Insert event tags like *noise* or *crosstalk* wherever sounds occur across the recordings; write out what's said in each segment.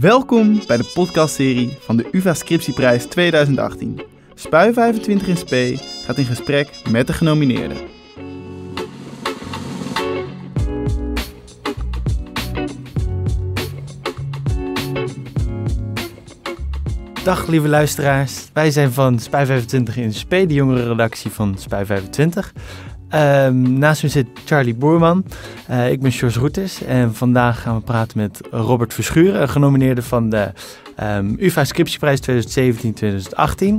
Welkom bij de podcastserie van de UvA Scriptieprijs 2018. Spui 25 in SP gaat in gesprek met de genomineerden. Dag lieve luisteraars, wij zijn van Spui 25 in SP, de jongere redactie van Spui 25. Ehm, naast me zit Charlie Boerman. Eh, ik ben George Roetes en vandaag gaan we praten met Robert Verschuren, genomineerde van de um, ehm, UvA Scriptieprijs 2017-2018.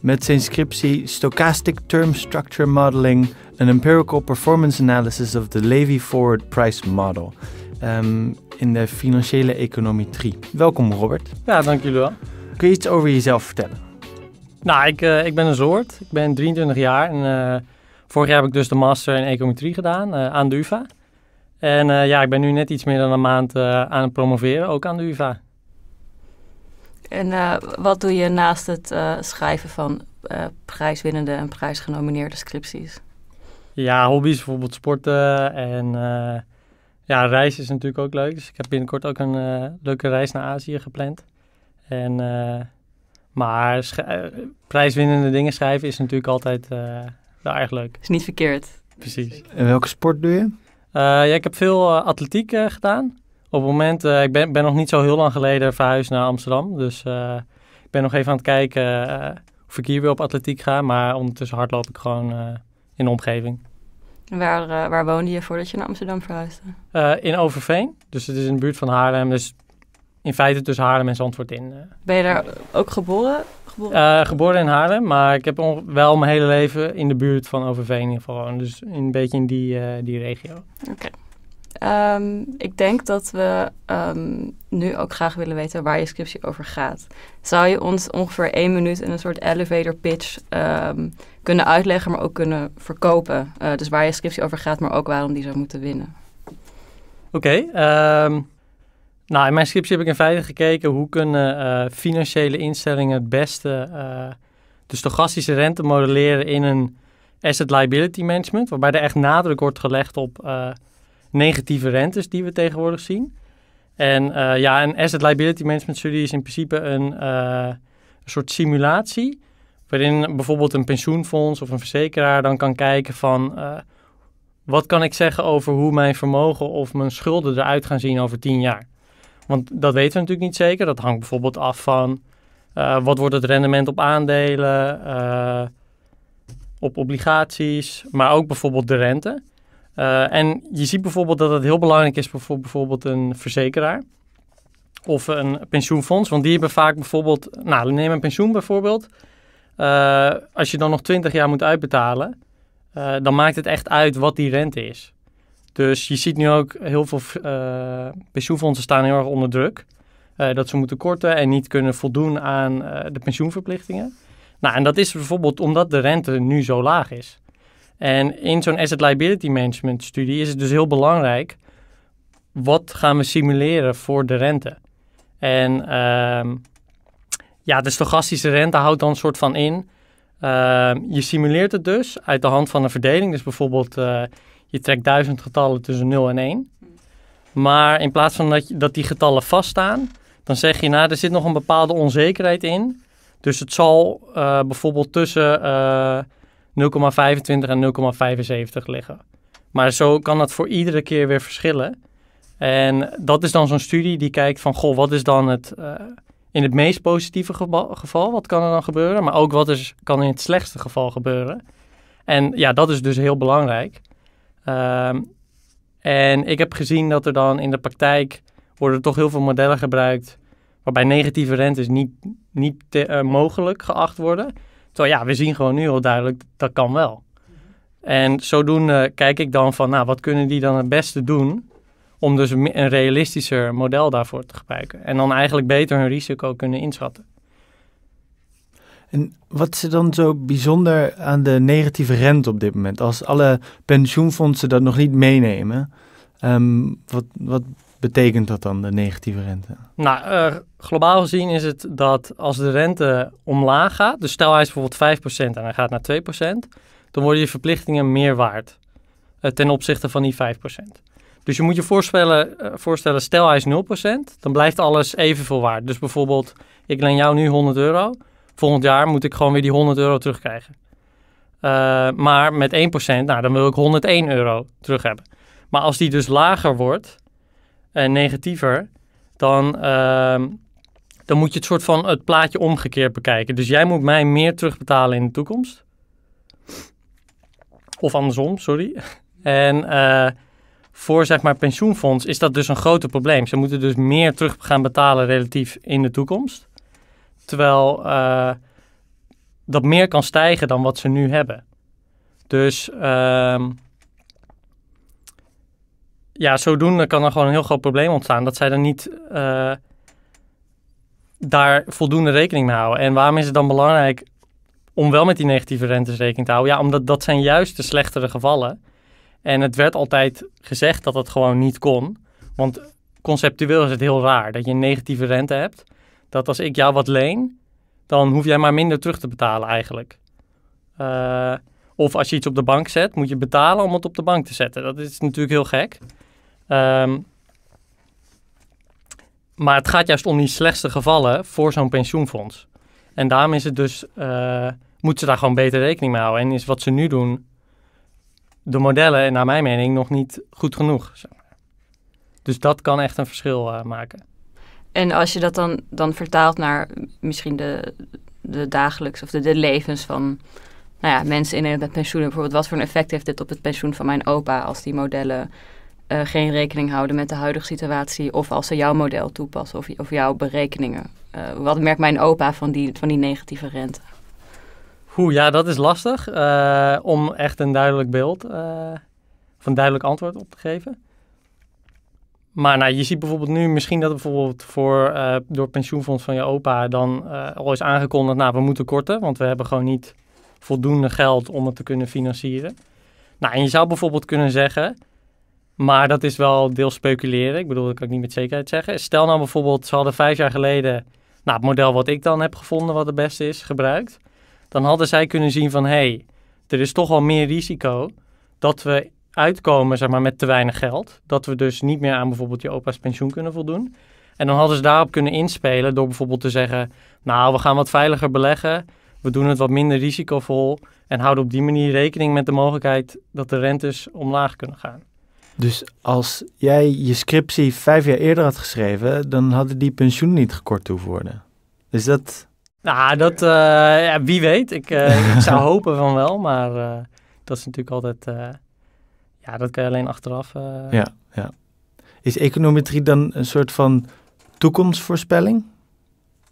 Met zijn scriptie Stochastic Term Structure Modeling, an Empirical Performance Analysis of the Levy Forward Price Model. Ehm, in de financiële econometrie. Welkom Robert. Ja, dank jullie wel. Kun je iets over jezelf vertellen? Nou, ik, eh, ik ben een soort. Ik ben 23 jaar en... Eh, Vorig jaar heb ik dus de master in econometrie gedaan eh, aan de UvA. En eh, ja, ik ben nu net iets meer dan een maand eh, aan het promoveren, ook aan de UvA. En wat doe je naast het schrijven van prijswinnende en prijsgenomineerde scripties? Ja, hobby's, bijvoorbeeld sporten en uh, ja, reizen is natuurlijk ook leuk. Dus ik heb binnenkort ook een leuke reis naar Azië gepland. En, maar prijswinnende dingen schrijven is natuurlijk altijd ja, nou, Is niet verkeerd. Precies. En welke sport doe je? Eh, ja, ik heb veel eh, atletiek eh, gedaan. Op het moment, ik ben, ben nog niet zo heel lang geleden verhuisd naar Amsterdam. Dus ik ben nog even aan het kijken of ik hier weer op atletiek ga. Maar ondertussen hardloop ik gewoon in de omgeving. Waar, waar woonde je voordat je naar Amsterdam verhuisde? in Overveen. Dus het is in de buurt van Haarlem. Dus in feite tussen Haarlem en Zandvoort in. Ben je daar ook geboren? geboren? Eh, geboren in Haarlem, maar ik heb wel mijn hele leven in de buurt van Overveen in Dus een beetje in die, eh, die regio. Oké. Ehm, ik denk dat we ehm, nu ook graag willen weten waar je scriptie over gaat. Zou je ons ongeveer één minuut in een soort elevator pitch ehm, kunnen uitleggen, maar ook kunnen verkopen? Eh, dus waar je scriptie over gaat, maar ook waarom die zou moeten winnen. Oké, okay, nou, in mijn scriptie heb ik in feite gekeken hoe kunnen eh, financiële instellingen het beste eh, de stochastische rente modelleren in een asset liability management, waarbij er echt nadruk wordt gelegd op eh, negatieve rentes die we tegenwoordig zien. En ja, een asset liability management studie is in principe een, een, soort simulatie, waarin bijvoorbeeld een pensioenfonds of een verzekeraar dan kan kijken van wat kan ik zeggen over hoe mijn vermogen of mijn schulden eruit gaan zien over tien jaar. Want dat weten we natuurlijk niet zeker. Dat hangt bijvoorbeeld af van eh, wat wordt het rendement op aandelen, uh, op obligaties, maar ook bijvoorbeeld de rente. Eh, en je ziet bijvoorbeeld dat het heel belangrijk is voor bijvoorbeeld een verzekeraar of een pensioenfonds. Want die hebben vaak bijvoorbeeld, nou neem een pensioen bijvoorbeeld. als je dan nog 20 jaar moet uitbetalen, dan maakt het echt uit wat die rente is. Dus je ziet nu ook heel veel eh, pensioenfondsen staan heel erg onder druk. Eh, dat ze moeten korten en niet kunnen voldoen aan eh, de pensioenverplichtingen. Nou, en dat is bijvoorbeeld omdat de rente nu zo laag is. En in zo'n asset liability management studie is het dus heel belangrijk wat gaan we simuleren voor de rente. En ehm, ja, de stochastische rente houdt dan een soort van in. Ehm, je simuleert het dus uit de hand van een verdeling. Dus bijvoorbeeld je trekt duizend getallen tussen 0 en 1. Maar in plaats van dat, die getallen vaststaan, dan zeg je nou, er zit nog een bepaalde onzekerheid in. Dus het zal eh, bijvoorbeeld tussen 0,25 eh, en 0,75 liggen. Maar zo kan dat voor iedere keer weer verschillen. En dat is dan zo'n studie die kijkt van, goh, wat is dan het, eh, in het meest positieve geval, wat kan er dan gebeuren? Maar ook wat is, kan in het slechtste geval gebeuren? En ja, dat is dus heel belangrijk. Um, en ik heb gezien dat er dan in de praktijk worden toch heel veel modellen gebruikt waarbij negatieve rentes niet, niet te, eh, mogelijk geacht worden. Terwijl ja, we zien gewoon nu al duidelijk dat kan wel. En zodoende kijk ik dan van, nou, wat kunnen die dan het beste doen om dus een realistischer model daarvoor te gebruiken. En dan eigenlijk beter hun risico kunnen inschatten. En wat is er dan zo bijzonder aan de negatieve rente op dit moment? Als alle pensioenfondsen dat nog niet meenemen, ehm, wat, wat betekent dat dan, de negatieve rente? Nou, eh, globaal gezien is het dat als de rente omlaag gaat, dus stel hij bijvoorbeeld 5% en hij gaat naar 2%, dan worden je verplichtingen meer waard eh, ten opzichte van die 5%. Dus je moet je voorstellen, eh, voorstellen stel hij is 0%, dan blijft alles evenveel waard. Dus bijvoorbeeld, ik leen jou nu 100 euro, volgend jaar moet ik gewoon weer die 100 euro terugkrijgen. Eh, maar met 1%, nou, dan wil ik 101 euro terug hebben. Maar als die dus lager wordt en negatiever, dan, ehm, dan moet je het soort van het plaatje omgekeerd bekijken. Dus jij moet mij meer terugbetalen in de toekomst. Of andersom, sorry. En eh, voor zeg maar pensioenfonds is dat dus een groter probleem. Ze moeten dus meer terug gaan betalen relatief in de toekomst. Terwijl eh, dat meer kan stijgen dan wat ze nu hebben. Dus um, ja, zodoende kan er gewoon een heel groot probleem ontstaan. Dat zij dan niet eh, daar voldoende rekening mee houden. En waarom is het dan belangrijk om wel met die negatieve rentes rekening te houden? Ja, omdat dat zijn juist de slechtere gevallen. En het werd altijd gezegd dat dat gewoon niet kon. Want conceptueel is het heel raar dat je een negatieve rente hebt dat als ik jou wat leen, dan hoef jij maar minder terug te betalen eigenlijk. Eh, of als je iets op de bank zet, moet je betalen om het op de bank te zetten. Dat is natuurlijk heel gek. Ehm, maar het gaat juist om die slechtste gevallen voor zo'n pensioenfonds. En daarom is het dus, eh, moeten ze daar gewoon beter rekening mee houden. En is wat ze nu doen, de modellen, naar mijn mening, nog niet goed genoeg. Dus dat kan echt een verschil eh, maken. En als je dat dan, dan vertaalt naar misschien de, de dagelijks of de, de levens van nou ja, mensen in het pensioen. Bijvoorbeeld, wat voor een effect heeft dit op het pensioen van mijn opa als die modellen eh, geen rekening houden met de huidige situatie? Of als ze jouw model toepassen of, of jouw berekeningen? Eh, wat merkt mijn opa van die, van die negatieve rente? Oeh, ja, dat is lastig eh, om echt een duidelijk beeld, van duidelijk antwoord op te geven. Maar nou, je ziet bijvoorbeeld nu misschien dat bijvoorbeeld voor, eh, door het pensioenfonds van je opa dan eh, al is aangekondigd, nou we moeten korten, want we hebben gewoon niet voldoende geld om het te kunnen financieren. Nou, en je zou bijvoorbeeld kunnen zeggen, maar dat is wel deels speculeren, ik bedoel, dat kan ik niet met zekerheid zeggen. Stel nou bijvoorbeeld, ze hadden vijf jaar geleden, nou het model wat ik dan heb gevonden, wat het beste is, gebruikt. Dan hadden zij kunnen zien van, hé, hey, er is toch wel meer risico dat we uitkomen zeg maar, met te weinig geld. Dat we dus niet meer aan bijvoorbeeld je opa's pensioen kunnen voldoen. En dan hadden ze daarop kunnen inspelen door bijvoorbeeld te zeggen: Nou, we gaan wat veiliger beleggen. We doen het wat minder risicovol. En houden op die manier rekening met de mogelijkheid dat de rentes omlaag kunnen gaan. Dus als jij je scriptie vijf jaar eerder had geschreven, dan hadden die pensioen niet gekort hoeven worden. Is dat. Nou, dat, eh, ja, wie weet. Ik, eh, ik zou *laughs* hopen van wel, maar eh, dat is natuurlijk altijd ja, dat kan je alleen achteraf. Eh, ja, ja. Is econometrie dan een soort van toekomstvoorspelling?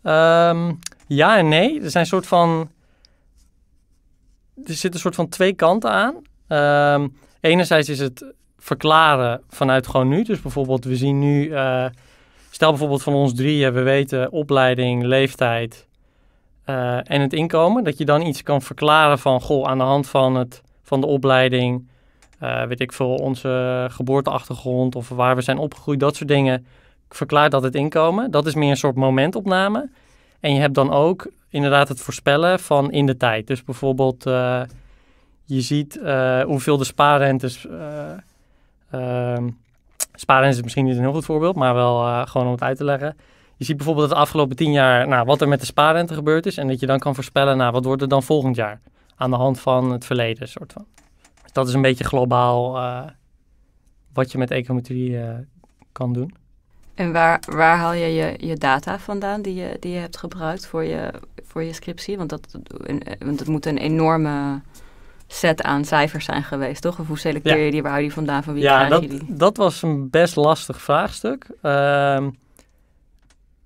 Ehm, ja en nee. Er zijn een soort van. Er zit een soort van twee kanten aan. Ehm, enerzijds is het verklaren vanuit gewoon nu. Dus bijvoorbeeld, we zien nu. Eh, stel bijvoorbeeld van ons drieën, we weten opleiding, leeftijd eh, en het inkomen. Dat je dan iets kan verklaren van goh, aan de hand van, het, van de opleiding eh, weet ik veel, onze geboorteachtergrond of waar we zijn opgegroeid, dat soort dingen, verklaart dat het inkomen. Dat is meer een soort momentopname. En je hebt dan ook inderdaad het voorspellen van in de tijd. Dus bijvoorbeeld, eh, je ziet uh, hoeveel de spaarrentes. Ehm, spaarrentes is misschien niet een heel goed voorbeeld, maar wel gewoon om het uit te leggen. Je ziet bijvoorbeeld dat de afgelopen tien jaar, nou, wat er met de spaarrente gebeurd is. En dat je dan kan voorspellen, nou, wat wordt er dan volgend jaar? Aan de hand van het verleden, soort van dat is een beetje globaal eh, wat je met econometrie eh, kan doen. En waar, waar haal je, je je data vandaan die je, die je hebt gebruikt voor je, voor je scriptie? Want dat, want dat moet een enorme set aan cijfers zijn geweest, toch? Of hoe selecteer je die? Waar hou je die vandaan? Van wie ja, krijg dat, je die? dat was een best lastig vraagstuk. Ehm,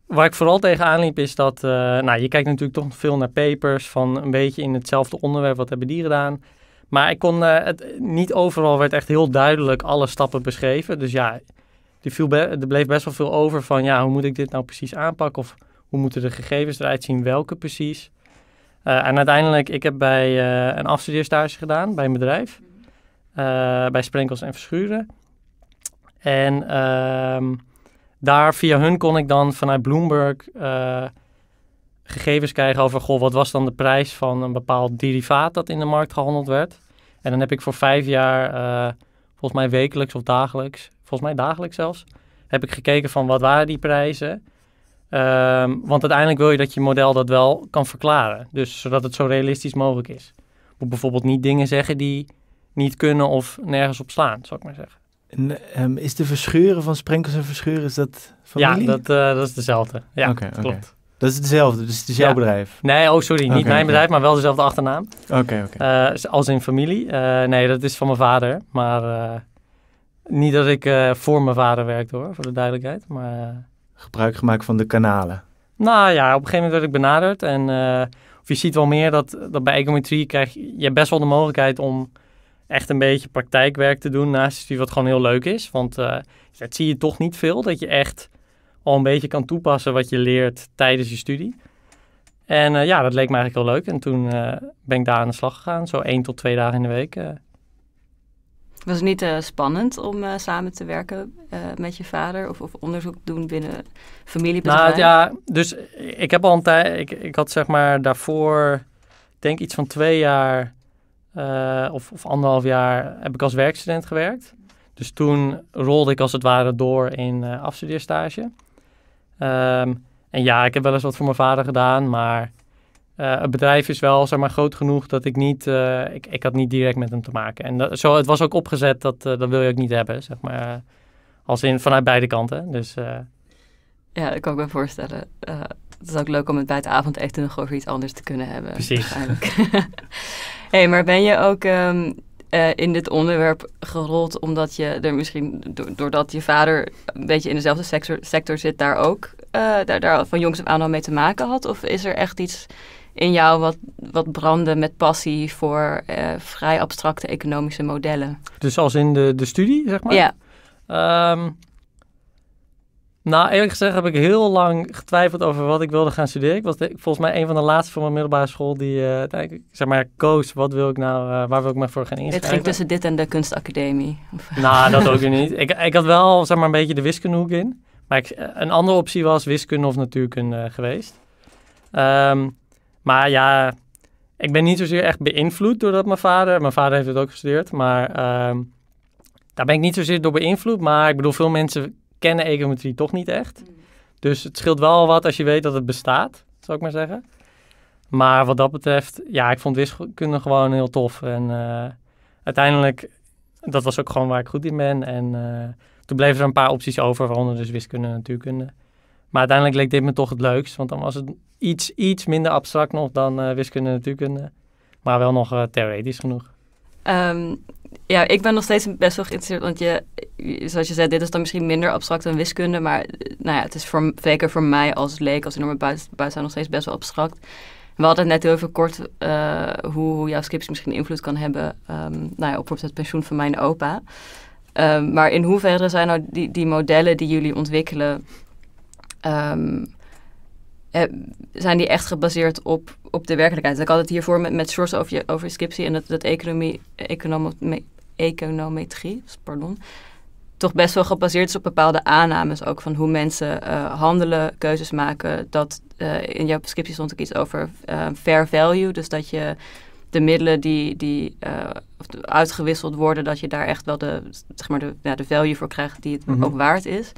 waar ik vooral tegenaan liep is dat... Eh, nou, je kijkt natuurlijk toch veel naar papers van een beetje in hetzelfde onderwerp. Wat hebben die gedaan? Maar ik kon, eh, het, niet overal werd echt heel duidelijk alle stappen beschreven. Dus ja, er, viel er bleef best wel veel over van ja, hoe moet ik dit nou precies aanpakken? Of hoe moeten de gegevens eruit zien? Welke precies? Eh, en uiteindelijk, ik heb bij eh, een afstudeerstage gedaan bij een bedrijf. bij Sprenkels en Verschuren. En ehm, daar via hun kon ik dan vanuit Bloomberg gegevens krijgen over, goh, wat was dan de prijs van een bepaald derivaat dat in de markt gehandeld werd. En dan heb ik voor vijf jaar, eh, volgens mij wekelijks of dagelijks, volgens mij dagelijks zelfs, heb ik gekeken van wat waren die prijzen. Ehm, want uiteindelijk wil je dat je model dat wel kan verklaren. Dus zodat het zo realistisch mogelijk is. Moet bijvoorbeeld niet dingen zeggen die niet kunnen of nergens op slaan, zou ik maar zeggen. Ehm, is de verscheuren van Sprenkels en Verscheuren, is dat familie? Ja, dat, eh, dat is dezelfde. Ja, okay, klopt. Dat is hetzelfde, dus het is jouw bedrijf? Nee, oh sorry, niet mijn bedrijf, maar wel dezelfde achternaam. Oké, okay, eh, als in familie. Eh, nee, dat is van mijn vader. Maar eh, niet dat ik voor mijn vader werkte hoor, voor de duidelijkheid. Maar, Gebruik gemaakt van de kanalen? Nou ja, op een gegeven moment werd ik benaderd. En of je ziet wel meer dat, dat bij econometrie krijg je, best wel de mogelijkheid om echt een beetje praktijkwerk te doen naast je wat gewoon heel leuk is. Want dat zie je toch niet veel, dat je echt al een beetje kan toepassen wat je leert tijdens je studie. En eh, ja, dat leek me eigenlijk wel leuk. En toen eh, ben ik daar aan de slag gegaan, zo één tot twee dagen in de week. Eh. Was het niet spannend om samen te werken met je vader of, of onderzoek doen binnen familiebedrijven? Nou ja, dus ik heb al een tijd, ik, ik had zeg maar daarvoor, denk iets van twee jaar of, of anderhalf jaar, heb ik als werkstudent gewerkt. Dus toen rolde ik als het ware door in afstudeerstage. Ehm, en ja, ik heb wel eens wat voor mijn vader gedaan, maar eh, het bedrijf is wel zeg maar, groot genoeg dat ik niet, eh, ik, ik had niet direct met hem te maken. En dat, zo, het was ook opgezet, dat, eh, dat wil je ook niet hebben, zeg maar. Als in vanuit beide kanten. Dus, Ja, ik kan ik me voorstellen. het is ook leuk om het bij het echt nog over iets anders te kunnen hebben. Precies. *laughs* hey, maar ben je ook ehm, eh, in dit onderwerp gerold, omdat je er misschien, doordat je vader een beetje in dezelfde sector, sector zit, daar ook eh, daar, daar van jongs af aan al mee te maken had? Of is er echt iets in jou wat, wat brandde met passie voor eh, vrij abstracte economische modellen? Dus als in de, de studie, zeg maar? Ja. Ehm, nou, eerlijk gezegd heb ik heel lang getwijfeld over wat ik wilde gaan studeren. Ik was volgens mij een van de laatste van mijn middelbare school die, eh, zeg maar, koos. Wat wil ik nou, eh, waar wil ik me voor gaan inschrijven? Het ging tussen dit en de kunstacademie. Nou, dat *laughs* ook niet. Ik, ik had wel, zeg maar, een beetje de wiskundehoek in. Maar ik, eh, een andere optie was wiskunde of natuurkunde geweest. Ehm, maar ja, ik ben niet zozeer echt beïnvloed doordat mijn vader... Mijn vader heeft het ook gestudeerd, maar... Ehm, daar ben ik niet zozeer door beïnvloed, maar ik bedoel, veel mensen kennen econometrie toch niet echt. Mm. Dus het scheelt wel wat als je weet dat het bestaat, zou ik maar zeggen. Maar wat dat betreft, ja, ik vond wiskunde gewoon heel tof. En uh, uiteindelijk, dat was ook gewoon waar ik goed in ben. En uh, toen bleven er een paar opties over, waaronder dus wiskunde en natuurkunde. Maar uiteindelijk leek dit me toch het leukst, want dan was het iets, iets minder abstract nog dan uh, wiskunde en natuurkunde. Maar wel nog theoretisch genoeg. Um, ja, ik ben nog steeds best wel geïnteresseerd. Want je, zoals je zei, dit is dan misschien minder abstract dan wiskunde. Maar nou ja, het is voor, zeker voor mij als leek, als enorme buiten, buiten nog steeds best wel abstract. We hadden het net heel even kort uh, hoe jouw scriptie misschien invloed kan hebben um, nou ja, op bijvoorbeeld het pensioen van mijn opa. Um, maar in hoeverre zijn nou die, die modellen die jullie ontwikkelen, um, eh, zijn die echt gebaseerd op, op de werkelijkheid. Ik had het hiervoor met, met Source over, je, over Skipsy en dat, dat economie, econometrie, pardon, toch best wel gebaseerd is op bepaalde aannames ook van hoe mensen eh, handelen, keuzes maken. Dat, eh, in jouw scriptie stond ook iets over eh, fair value, dus dat je de middelen die, die uitgewisseld worden, dat je daar echt wel de, zeg maar de, ja, de value voor krijgt die het mhm. ook waard is.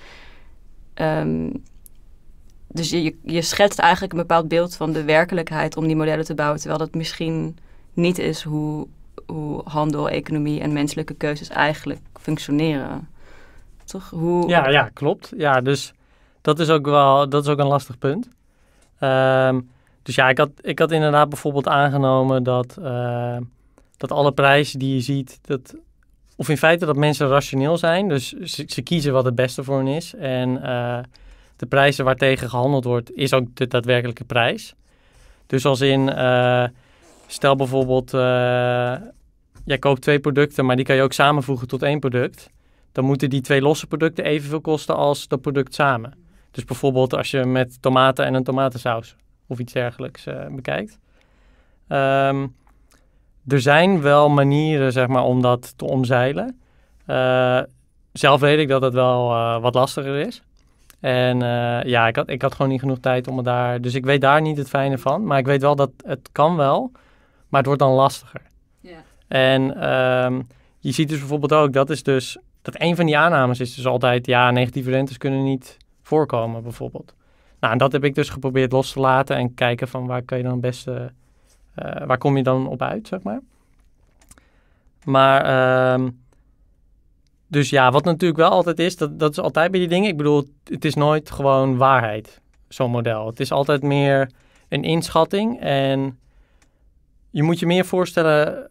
Um, dus je, je schetst eigenlijk een bepaald beeld van de werkelijkheid om die modellen te bouwen. Terwijl dat misschien niet is hoe, hoe handel, economie en menselijke keuzes eigenlijk functioneren. Toch? Hoe... Ja, ja, klopt. Ja, dus dat is ook wel dat is ook een lastig punt. Ehm, dus ja, ik had, ik had inderdaad bijvoorbeeld aangenomen dat, eh, dat alle prijzen die je ziet, dat, of in feite dat mensen rationeel zijn. Dus ze, ze kiezen wat het beste voor hen is. En eh, de prijzen waartegen gehandeld wordt, is ook de daadwerkelijke prijs. Dus als in, eh, stel bijvoorbeeld, uh, jij koopt twee producten, maar die kan je ook samenvoegen tot één product. Dan moeten die twee losse producten evenveel kosten als dat product samen. Dus bijvoorbeeld als je met tomaten en een tomatensaus of iets dergelijks eh, bekijkt. Ehm, er zijn wel manieren, zeg maar, om dat te omzeilen. zelf weet ik dat het wel wat lastiger is. En eh, ja, ik had, ik had gewoon niet genoeg tijd om me daar. Dus ik weet daar niet het fijne van. Maar ik weet wel dat het kan wel. Maar het wordt dan lastiger. Ja. En ehm, je ziet dus bijvoorbeeld ook, dat is dus. Dat een van die aannames is dus altijd, ja, negatieve rentes kunnen niet voorkomen, bijvoorbeeld. Nou, en dat heb ik dus geprobeerd los te laten en kijken van waar kan je dan het beste, eh, waar kom je dan op uit, zeg maar. Maar ehm, dus ja, wat natuurlijk wel altijd is, dat, dat is altijd bij die dingen. Ik bedoel, het is nooit gewoon waarheid, zo'n model. Het is altijd meer een inschatting. En je moet je meer voorstellen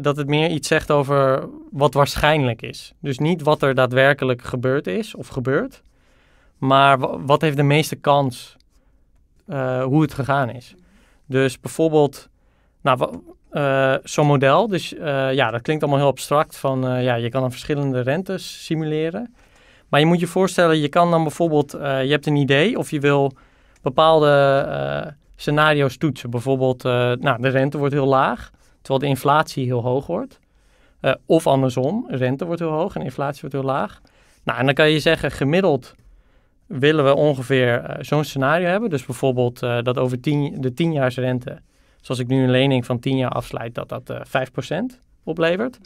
dat het meer iets zegt over wat waarschijnlijk is. Dus niet wat er daadwerkelijk gebeurd is of gebeurt, maar wat heeft de meeste kans eh, hoe het gegaan is. Dus bijvoorbeeld, nou, eh, zo'n model. Dus eh, ja, dat klinkt allemaal heel abstract. Van eh, ja, je kan dan verschillende rentes simuleren. Maar je moet je voorstellen, je kan dan bijvoorbeeld, je hebt een idee of je wil bepaalde scenario's toetsen. Bijvoorbeeld, nou, de rente wordt heel laag, terwijl de inflatie heel hoog wordt. of andersom, rente wordt heel hoog en inflatie wordt heel laag. Nou, en dan kan je zeggen, gemiddeld willen we ongeveer zo'n scenario hebben. Dus bijvoorbeeld dat over de tienjaarsrente rente dus als ik nu een lening van 10 jaar afsluit, dat dat uh, eh, 5% oplevert.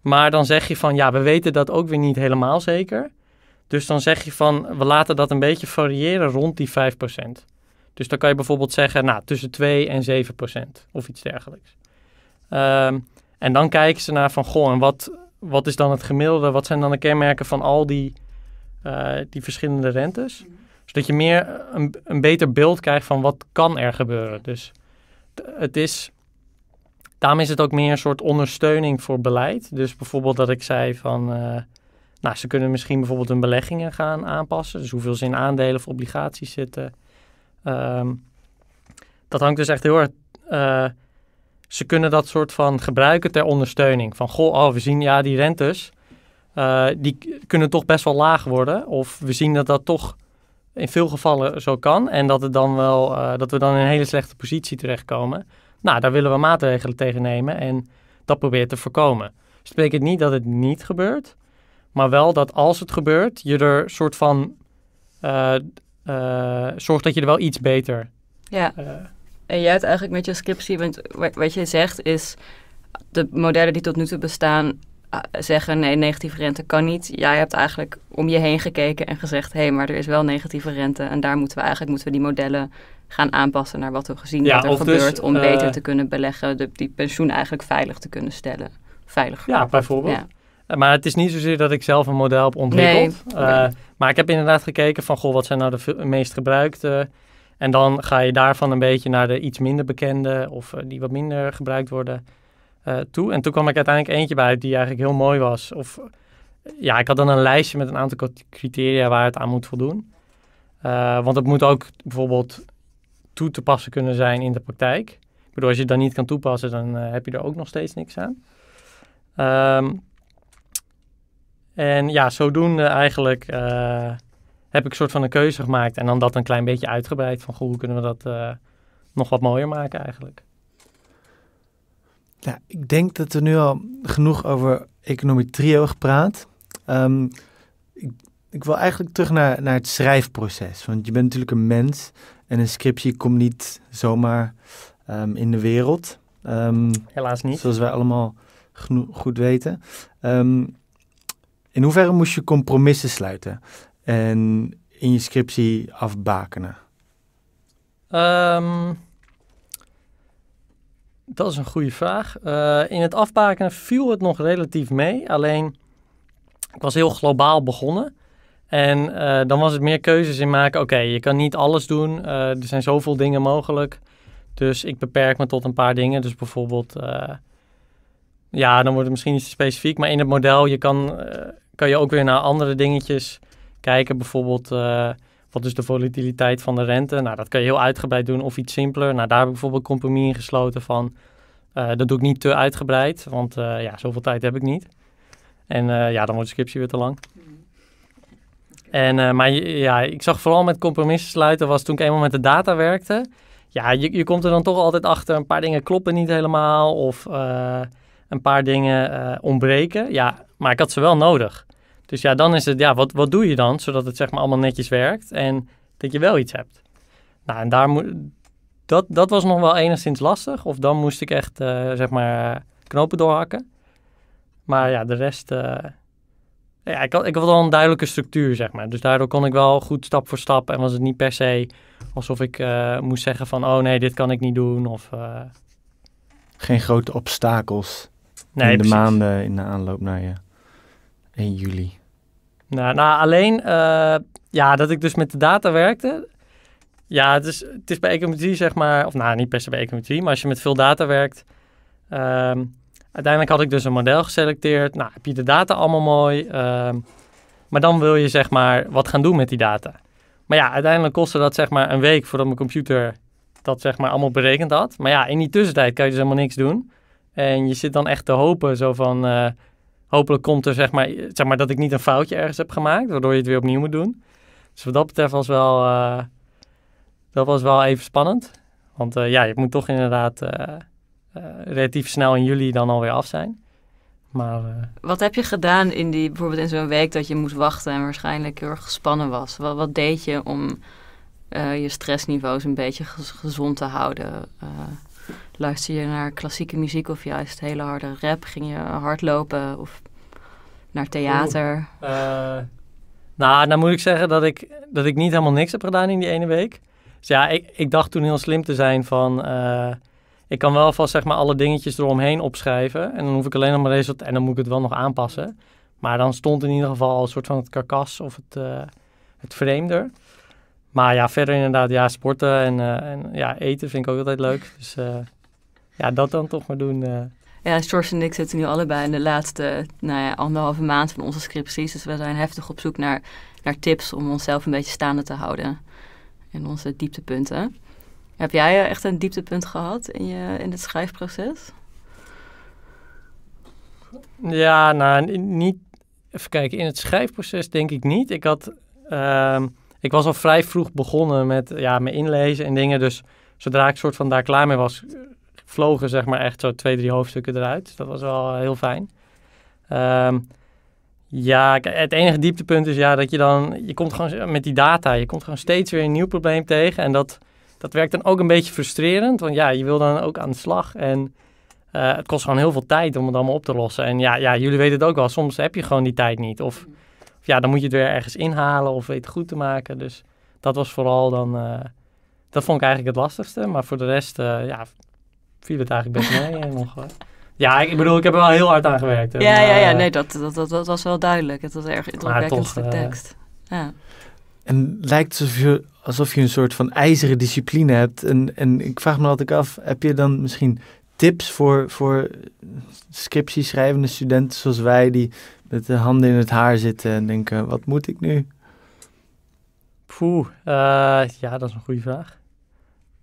Maar dan zeg je van ja, we weten dat ook weer niet helemaal zeker. Dus dan zeg je van we laten dat een beetje variëren rond die 5%. Dus dan kan je bijvoorbeeld zeggen, nou tussen 2 en 7% of iets dergelijks. Ehm, en dan kijken ze naar van goh, en wat, wat is dan het gemiddelde? Wat zijn dan de kenmerken van al die, eh, die verschillende rentes? Mhm. Zodat je meer eh, een, een beter beeld krijgt van wat kan er gebeuren. Dus het is. Daarom is het ook meer een soort ondersteuning voor beleid. Dus bijvoorbeeld dat ik zei van. Eh, nou, ze kunnen misschien bijvoorbeeld hun beleggingen gaan aanpassen. Dus hoeveel ze in aandelen of obligaties zitten. Ehm, dat hangt dus echt heel erg. Eh, ze kunnen dat soort van gebruiken ter ondersteuning. Van goh, oh, we zien ja, die rentes. Eh, die kunnen toch best wel laag worden. Of we zien dat dat toch in veel gevallen zo kan. En dat, het dan wel, eh, dat we dan in een hele slechte positie terechtkomen. Nou, daar willen we maatregelen tegen nemen en dat proberen te voorkomen. Dus het betekent niet dat het niet gebeurt, maar wel dat als het gebeurt, je er soort van eh, eh, zorgt dat je er wel iets beter. Ja. en jij hebt eigenlijk met je scriptie, want wat je zegt is de modellen die tot nu toe bestaan eh, zeggen nee, negatieve rente kan niet. Jij hebt eigenlijk om je heen gekeken en gezegd hé, hey, maar er is wel negatieve rente en daar moeten we eigenlijk moeten we die modellen gaan aanpassen naar wat we gezien ja, er dus, gebeurt om eh, beter te kunnen beleggen, de, die pensioen eigenlijk veilig te kunnen stellen. Veilig. Ja, bijvoorbeeld. Eh, maar het is niet zozeer dat ik zelf een model heb ontwikkeld. maar ik heb inderdaad gekeken van, goh, wat zijn nou de meest gebruikte? En dan ga je daarvan een beetje naar de iets minder bekende of die wat minder gebruikt worden uh, En toen kwam ik uiteindelijk eentje bij die eigenlijk heel mooi was. Of ja, ik had dan een lijstje met een aantal criteria waar het aan moet voldoen. Eh, want het moet ook bijvoorbeeld toe te passen kunnen zijn in de praktijk. Ik bedoel, als je het dan niet kan toepassen, dan eh, heb je er ook nog steeds niks aan. Ehm, en ja, zodoende eigenlijk heb ik een soort van een keuze gemaakt. En dan dat een klein beetje uitgebreid van hoe kunnen we dat nog wat mooier maken eigenlijk. Ja, ik denk dat we nu al genoeg over econometrie hebben gepraat. Ehm, ik, wil eigenlijk terug naar, naar het schrijfproces. Want je bent natuurlijk een mens en een scriptie komt niet zomaar ehm, in de wereld. Ehm, Helaas niet. Zoals wij allemaal goed weten. in hoeverre moest je compromissen sluiten en in je scriptie afbakenen? Dat is een goede vraag. Eh, in het afpakken viel het nog relatief mee. Alleen, ik was heel globaal begonnen. En eh, dan was het meer keuzes in maken. Oké, je kan niet alles doen. Eh, er zijn zoveel dingen mogelijk. Dus ik beperk me tot een paar dingen. Dus bijvoorbeeld, ja, dan wordt het misschien iets te specifiek. Maar in het model je kan, kan je ook weer naar andere dingetjes kijken. Bijvoorbeeld wat is de volatiliteit van de rente? Nou, dat kan je heel uitgebreid doen of iets simpeler. Nou, daar heb ik bijvoorbeeld compromis in gesloten van... Eh, dat doe ik niet te uitgebreid, want eh, ja, zoveel tijd heb ik niet. En eh, ja, dan wordt de scriptie weer te lang. Mhm. En, maar ja, ik zag vooral met compromissen sluiten was toen ik eenmaal met de data werkte. Ja, je, je komt er dan toch altijd achter, een paar dingen kloppen niet helemaal of een paar dingen ontbreken. Ja, maar ik had ze wel nodig. Dus ja, dan is het, ja, wat, wat doe je dan? Zodat het zeg maar allemaal netjes werkt en dat je wel iets hebt. Nou, en daar moet, dat, dat was nog wel enigszins lastig. Of dan moest ik echt, eh, zeg maar, knopen doorhakken. Maar ja, de rest... Eh, ja, ik had, ik had wel een duidelijke structuur, zeg maar. Dus daardoor kon ik wel goed stap voor stap. En was het niet per se alsof ik eh, moest zeggen van... oh nee, dit kan ik niet doen, of... Geen grote obstakels nee, in de maanden in de aanloop naar 1 juli. Nou, nou alleen eh, ja, dat ik dus met de data werkte. Ja, het is, het is bij econometrie zeg maar, of nou niet per se bij econometrie, maar als je met veel data werkt. Um, uiteindelijk had ik dus een model geselecteerd. Nou, heb je de data allemaal mooi. Um, maar dan wil je zeg maar wat gaan doen met die data. Maar ja, uiteindelijk kostte dat zeg maar een week voordat mijn computer dat zeg maar allemaal berekend had. Maar ja, in die tussentijd kan je dus helemaal niks doen. En je zit dan echt te hopen zo van... Eh, hopelijk komt er, zeg maar, zeg maar, dat ik niet een foutje ergens heb gemaakt, waardoor je het weer opnieuw moet doen. Dus wat dat betreft was wel, eh, dat was wel even spannend. Want eh, ja, je moet toch inderdaad eh, relatief snel in juli dan alweer af zijn. Maar, Wat heb je gedaan in die, bijvoorbeeld in zo'n week dat je moest wachten en waarschijnlijk heel erg gespannen was? Wat, wat deed je om je stressniveaus een beetje gezond te houden? luister je naar klassieke muziek of juist hele harde rap? Ging je hardlopen of naar theater? Eh, nou, dan moet ik zeggen dat ik, dat ik niet helemaal niks heb gedaan in die ene week. Dus ja, ik, ik dacht toen heel slim te zijn van... Eh, ik kan wel vast zeg maar alle dingetjes eromheen opschrijven. En dan hoef ik alleen nog maar deze En dan moet ik het wel nog aanpassen. Maar dan stond in ieder geval al een soort van het karkas of het, eh, het vreemder. Maar ja, verder inderdaad, ja, sporten en, eh, en ja, eten vind ik ook altijd leuk. Dus eh, ja, dat dan toch maar doen. Eh. Ja, George en ik zitten nu allebei in de laatste nou ja, anderhalve maand van onze scripties. Dus we zijn heftig op zoek naar, naar tips om onszelf een beetje staande te houden. in onze dieptepunten. Heb jij echt een dieptepunt gehad in, je, in het schrijfproces? Ja, nou, niet. Even kijken, in het schrijfproces denk ik niet. Ik had. Ehm, ik was al vrij vroeg begonnen met ja, me inlezen en dingen. Dus zodra ik soort van daar klaar mee was, vlogen zeg maar echt zo twee, drie hoofdstukken eruit. Dus dat was wel eh, heel fijn. Um, ja, het enige dieptepunt is ja, dat je dan, je komt gewoon met die data, je komt gewoon steeds weer een nieuw probleem tegen. En dat, dat werkt dan ook een beetje frustrerend, want ja, je wil dan ook aan de slag. En uh, het kost gewoon heel veel tijd om het allemaal op te lossen. En ja, ja, jullie weten het ook wel, soms heb je gewoon die tijd niet. Of ja, dan moet je het weer ergens inhalen of weten goed te maken. Dus dat was vooral dan... Eh, dat vond ik eigenlijk het lastigste. Maar voor de rest, eh, ja, viel het eigenlijk best mee nog. Eh, ja, ik bedoel, ik heb er wel heel hard aan gewerkt. ja, ja, ja, nee, dat, dat, dat, was wel duidelijk. Het was erg indrukwekkend de tekst. Ja. En lijkt alsof je, alsof je een soort van ijzeren discipline hebt. En, en ik vraag me altijd af, heb je dan misschien tips voor, voor schrijvende studenten zoals wij, die met de handen in het haar zitten en denken: wat moet ik nu? Poeh, eh, ja, dat is een goede vraag.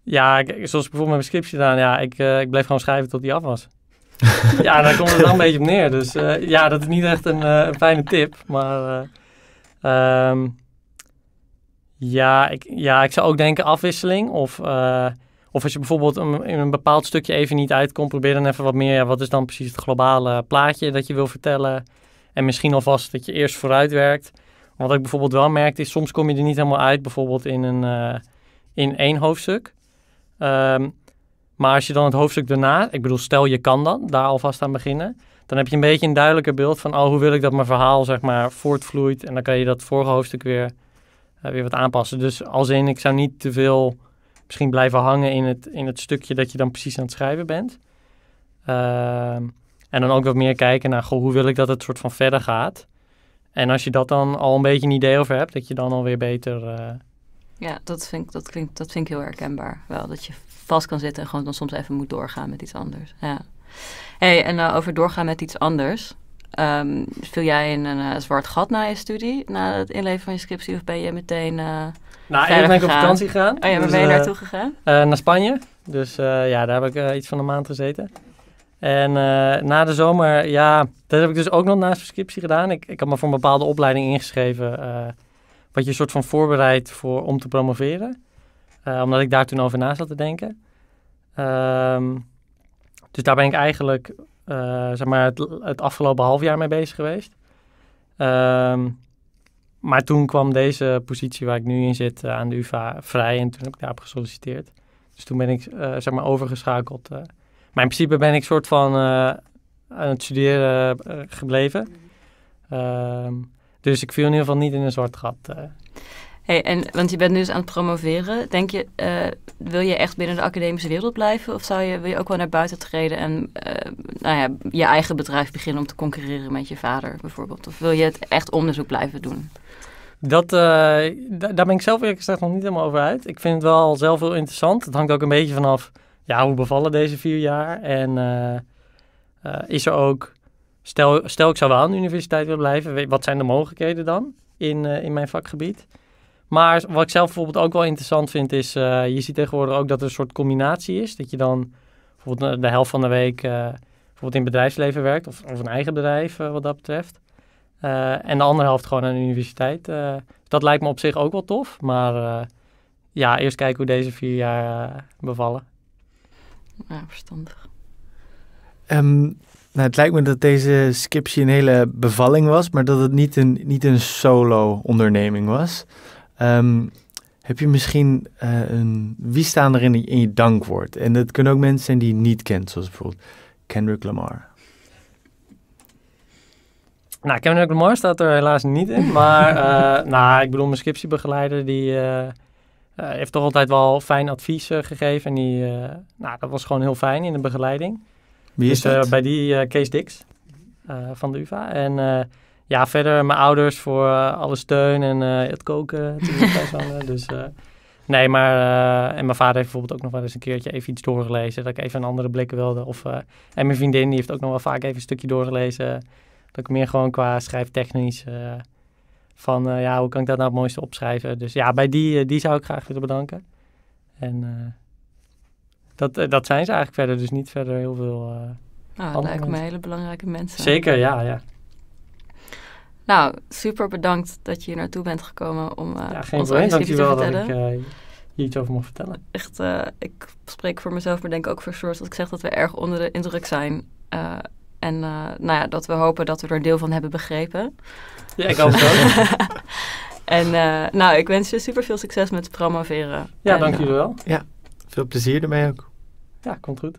Ja, zoals ik bijvoorbeeld met mijn scriptie gedaan, ja, ik, eh, ik bleef gewoon schrijven tot die af was. *laughs* ja, daar komt het dan een beetje op neer. Dus eh, ja, dat is niet echt een, fijne tip. Maar ehm, ja, ik, ja, ik zou ook denken afwisseling of of als je bijvoorbeeld een, in een bepaald stukje even niet uitkomt, probeer dan even wat meer. Ja, wat is dan precies het globale plaatje dat je wil vertellen? En misschien alvast dat je eerst vooruit werkt. Wat ik bijvoorbeeld wel merkte is, soms kom je er niet helemaal uit, bijvoorbeeld in, een, eh, in één hoofdstuk. Ehm, maar als je dan het hoofdstuk daarna, ik bedoel, stel je kan dan daar alvast aan beginnen, dan heb je een beetje een duidelijker beeld van, oh, hoe wil ik dat mijn verhaal zeg maar voortvloeit. En dan kan je dat vorige hoofdstuk weer, eh, weer wat aanpassen. Dus als in, ik zou niet te veel misschien blijven hangen in het, in het stukje dat je dan precies aan het schrijven bent. Ehm, en dan ook wat meer kijken naar goh, hoe wil ik dat het soort van verder gaat. En als je dat dan al een beetje een idee over hebt, dat je dan alweer beter. Eh, ja, dat vind, ik, dat, klinkt, dat vind ik heel herkenbaar. Wel, dat je vast kan zitten en gewoon dan soms even moet doorgaan met iets anders. Ja. Hey, en nou over doorgaan met iets anders. Um, viel jij in een eh, zwart gat na je studie, na het inleveren van je scriptie, of ben je meteen. Uh, nou, eerst ben op vakantie gegaan. Oh ja, waar dus, ben je eh, naartoe gegaan? naar Spanje. Dus ja, daar heb ik iets van een maand gezeten. En na de zomer, ja, dat heb ik dus ook nog naast mijn scriptie gedaan. Ik, ik had me voor een bepaalde opleiding ingeschreven, wat je soort van voorbereidt voor, om te promoveren. omdat ik daar toen over na zat te denken. Ehm, dus daar ben ik eigenlijk eh, zeg maar het, afgelopen half jaar mee bezig geweest. Um, maar toen kwam deze positie waar ik nu in zit eh, aan de UvA vrij en toen heb ik daarop gesolliciteerd. Dus toen ben ik eh, zeg maar overgeschakeld. maar in principe ben ik soort van aan het studeren gebleven. Um, dus ik viel in ieder geval niet in een zwart gat en, want je bent nu dus aan het promoveren. Denk je, eh, wil je echt binnen de academische wereld blijven? Of zou je, wil je ook wel naar buiten treden en eh, nou ja, je eigen bedrijf beginnen om te concurreren met je vader bijvoorbeeld? Of wil je het echt onderzoek blijven doen? Dat, eh, daar ben ik zelf eerlijk gezegd nog niet helemaal over uit. Ik vind het wel zelf heel interessant. Het hangt ook een beetje vanaf, ja, hoe bevallen deze vier jaar? En is er ook, stel, stel ik zou wel aan de universiteit willen blijven, wat zijn de mogelijkheden dan in, in mijn vakgebied? Maar wat ik zelf bijvoorbeeld ook wel interessant vind is, eh, je ziet tegenwoordig ook dat er een soort combinatie is. Dat je dan bijvoorbeeld eh, de helft van de week eh, bijvoorbeeld in bedrijfsleven werkt of, of een eigen bedrijf wat dat betreft. en de andere helft gewoon aan de universiteit. Dus dat lijkt me op zich ook wel tof, maar ja, eerst kijken hoe deze vier jaar bevallen. Ja, verstandig. Ehm, nou, het lijkt me dat deze Skipsy een hele bevalling was, maar dat het niet een, niet een solo-onderneming was. Ehm, heb je misschien eh, een. Wie staan er in, in je dankwoord? En dat kunnen ook mensen zijn die je niet kent, zoals bijvoorbeeld Kendrick Lamar. Nou, Kendrick Lamar staat er helaas niet in. Maar *laughs* eh, nou, ik bedoel, mijn scriptiebegeleider die eh, heeft toch altijd wel fijn advies gegeven. En die, nou, dat was gewoon heel fijn in de begeleiding. Wie is dus, bij die Kees Dix van de UvA. En ja, verder mijn ouders voor eh, alle steun en eh, het koken. *laughs* dus eh, nee, maar... en mijn vader heeft bijvoorbeeld ook nog wel eens een keertje even iets doorgelezen. Dat ik even een andere blik wilde. Of, en mijn vriendin die heeft ook nog wel vaak even een stukje doorgelezen. Dat ik meer gewoon qua schrijftechnisch van ja, hoe kan ik dat nou het mooiste opschrijven? Dus ja, bij die, die zou ik graag willen bedanken. En dat, dat zijn ze eigenlijk verder, dus niet verder heel veel. Ah, nou, dat lijken me hele belangrijke mensen. Zeker, ja, ja. Nou, super bedankt dat je hier naartoe bent gekomen om uh, ja, geen ons probleem, dankjewel te vertellen. dat ik eh, hier iets over mocht vertellen. Echt, eh, ik spreek voor mezelf, maar denk ook voor Sjoerd dat ik zeg dat we erg onder de indruk zijn. en nou ja, dat we hopen dat we er een deel van hebben begrepen. Ja, ik hoop ook. *laughs* en nou, ik wens je super veel succes met promoveren. Ja, dank jullie wel. ja, veel plezier ermee ook. Ja, komt goed.